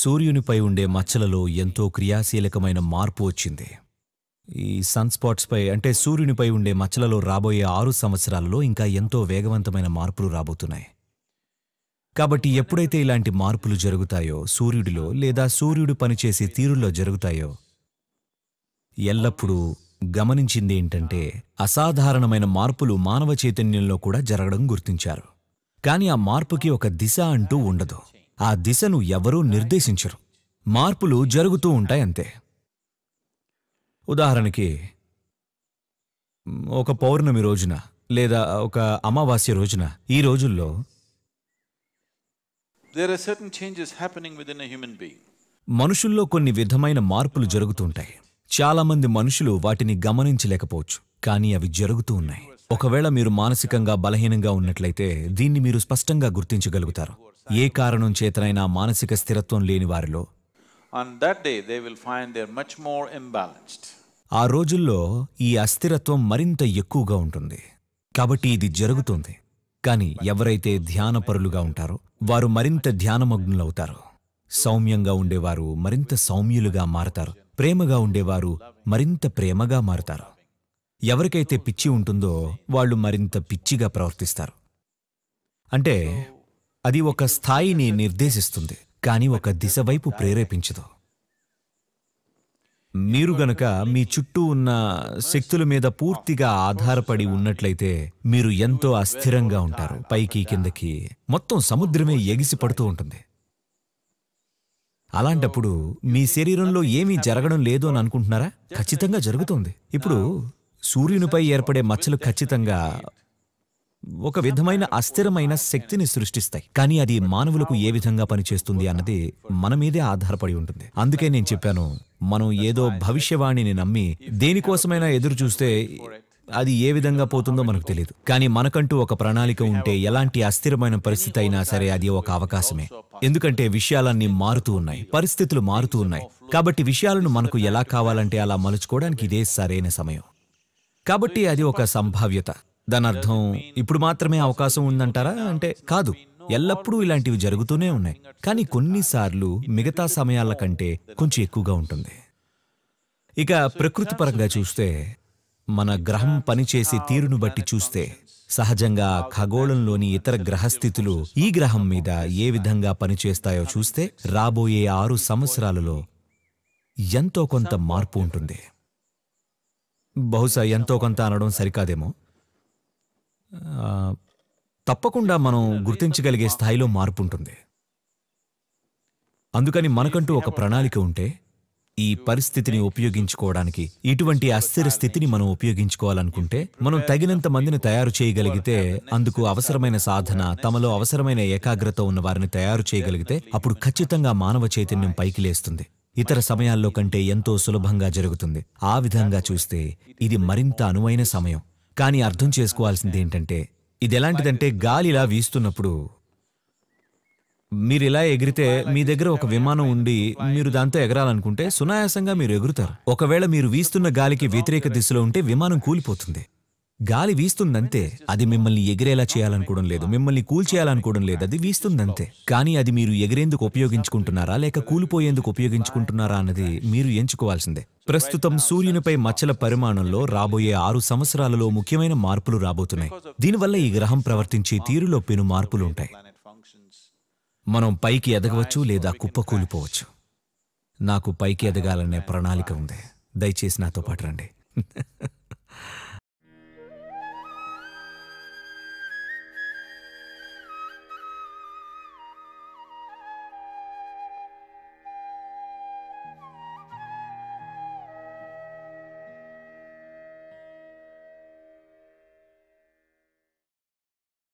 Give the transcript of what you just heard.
సూర్యునిపై ఉండే మచ్చలలో ఎంతో క్రియాశీలకమైన మార్పు వచ్చింది ఈ సన్స్పాట్స్పై అంటే సూర్యునిపై ఉండే మచ్చలలో రాబోయే ఆరు సంవత్సరాలలో ఇంకా ఎంతో వేగవంతమైన మార్పులు రాబోతున్నాయి కాబట్టి ఎప్పుడైతే ఇలాంటి మార్పులు జరుగుతాయో సూర్యుడిలో లేదా సూర్యుడు పనిచేసే తీరుల్లో జరుగుతాయో ఎల్లప్పుడూ గమనించింది ఏంటంటే అసాధారణమైన మార్పులు మానవ చైతన్యంలో కూడా జరగడం గుర్తించారు కానీ ఆ మార్పుకి ఒక దిశ అంటూ ఉండదు ఆ దిశను ఎవరూ నిర్దేశించరు మార్పులు జరుగుతూ ఉంటాయి అంతే ఉదాహరణకి ఒక పౌర్ణమి రోజున లేదా ఒక అమావాస్య రోజున ఈ రోజుల్లో మనుషుల్లో కొన్ని విధమైన మార్పులు జరుగుతుంటాయి చాలామంది మనుషులు వాటిని గమనించలేకపోవచ్చు కానీ అవి జరుగుతూ ఉన్నాయి ఒకవేళ మీరు మానసికంగా బలహీనంగా ఉన్నట్లయితే దీన్ని మీరు స్పష్టంగా గుర్తించగలుగుతారు ఏ కారణం చేతనైనా మానసిక స్థిరత్వం లేని వారిలో that day they will find much more ఆ రోజుల్లో ఈ అస్థిరత్వం మరింత ఎక్కువగా ఉంటుంది కాబట్టి ఇది జరుగుతుంది కానీ ఎవరైతే ధ్యానపరులుగా ఉంటారో వారు మరింత ధ్యానమగ్నులవుతారు సౌమ్యంగా ఉండేవారు మరింత సౌమ్యులుగా మారతారు ప్రేమగా ఉండేవారు మరింత ప్రేమగా మారతారు ఎవరికైతే పిచ్చి ఉంటుందో వాళ్ళు మరింత పిచ్చిగా ప్రవర్తిస్తారు అంటే అది ఒక స్థాయిని నిర్దేశిస్తుంది కానీ ఒక దిశ వైపు ప్రేరేపించదు మీరు గనక మీ చుట్టూ ఉన్న శక్తుల మీద పూర్తిగా ఆధారపడి ఉన్నట్లయితే మీరు ఎంతో అస్థిరంగా ఉంటారు పైకి కిందకి మొత్తం సముద్రమే ఎగిసి పడుతూ ఉంటుంది అలాంటప్పుడు మీ శరీరంలో ఏమీ జరగడం లేదు అని అనుకుంటున్నారా ఖచ్చితంగా జరుగుతుంది ఇప్పుడు సూర్యునిపై ఏర్పడే మచ్చలు ఖచ్చితంగా ఒక విధమైన అస్థిరమైన శక్తిని సృష్టిస్తాయి కానీ అది మానవులకు ఏ విధంగా పనిచేస్తుంది అన్నది మన మీదే ఆధారపడి ఉంటుంది అందుకే నేను చెప్పాను మనం ఏదో భవిష్యవాణిని నమ్మి దేనికోసమైనా ఎదురు చూస్తే అది ఏ విధంగా పోతుందో మనకు తెలియదు కానీ మనకంటూ ఒక ప్రణాళిక ఉంటే ఎలాంటి అస్థిరమైన పరిస్థితి అయినా సరే అది ఒక అవకాశమే ఎందుకంటే విషయాలన్నీ మారుతూ ఉన్నాయి పరిస్థితులు మారుతూ ఉన్నాయి కాబట్టి విషయాలను మనకు ఎలా కావాలంటే అలా మలుచుకోవడానికి ఇదే సరైన సమయం కాబట్టి అది ఒక సంభావ్యత దాని అర్థం ఇప్పుడు మాత్రమే అవకాశం ఉందంటారా అంటే కాదు ఎల్లప్పుడూ ఇలాంటివి జరుగుతూనే ఉన్నాయి కానీ కొన్నిసార్లు మిగతా సమయాల కంటే కొంచెం ఎక్కువగా ఉంటుంది ఇక ప్రకృతి పరంగా చూస్తే మన గ్రహం పనిచేసే తీరును బట్టి చూస్తే సహజంగా ఖగోళంలోని ఇతర గ్రహస్థితులు ఈ గ్రహం మీద ఏ విధంగా పనిచేస్తాయో చూస్తే రాబోయే ఆరు సంవత్సరాలలో ఎంతో కొంత మార్పు ఉంటుంది బహుశా ఎంతో కొంత అనడం సరికాదేమో తప్పకుండా మనం గుర్తించగలిగే స్థాయిలో మార్పు ఉంటుంది అందుకని మనకంటూ ఒక ప్రణాళిక ఉంటే ఈ పరిస్థితిని ఉపయోగించుకోవడానికి ఇటువంటి అస్థిర స్థితిని మనం ఉపయోగించుకోవాలనుకుంటే మనం తగినంత మందిని తయారు చేయగలిగితే అందుకు అవసరమైన సాధన తమలో అవసరమైన ఏకాగ్రత ఉన్న వారిని తయారు చేయగలిగితే అప్పుడు ఖచ్చితంగా మానవ చైతన్యం పైకి లేస్తుంది ఇతర సమయాల్లో కంటే ఎంతో సులభంగా జరుగుతుంది ఆ విధంగా చూస్తే ఇది మరింత అనువైన సమయం కానీ అర్థం చేసుకోవాల్సింది ఏంటంటే ఇది ఎలాంటిదంటే గాలి ఇలా వీస్తున్నప్పుడు మీరు ఇలా ఎగిరితే మీ దగ్గర ఒక విమానం ఉండి మీరు దాంతో ఎగరాలనుకుంటే సునాయాసంగా మీరు ఎగురుతారు ఒకవేళ మీరు వీస్తున్న గాలికి వ్యతిరేక దిశలో ఉంటే విమానం కూలిపోతుంది గాలి వీస్తుందంతే అది మిమ్మల్ని ఎగిరేలా చేయాలనుకోవడం లేదు మిమ్మల్ని కూల్చేయాలనుకోవడం లేదు అది వీస్తుందంతే కానీ అది మీరు ఎగిరేందుకు ఉపయోగించుకుంటున్నారా లేక కూలిపోయేందుకు ఉపయోగించుకుంటున్నారా అన్నది మీరు ఎంచుకోవాల్సిందే ప్రస్తుతం సూర్యునిపై మచ్చల పరిమాణంలో రాబోయే ఆరు సంవత్సరాలలో ముఖ్యమైన మార్పులు రాబోతున్నాయి దీనివల్ల ఈ గ్రహం ప్రవర్తించే తీరులో పెను మార్పులు ఉంటాయి మనం పైకి ఎదగవచ్చు లేదా కుప్ప కూలిపోవచ్చు నాకు పైకి ఎదగాలనే ప్రణాళిక ఉంది దయచేసి నాతో పాటు రండి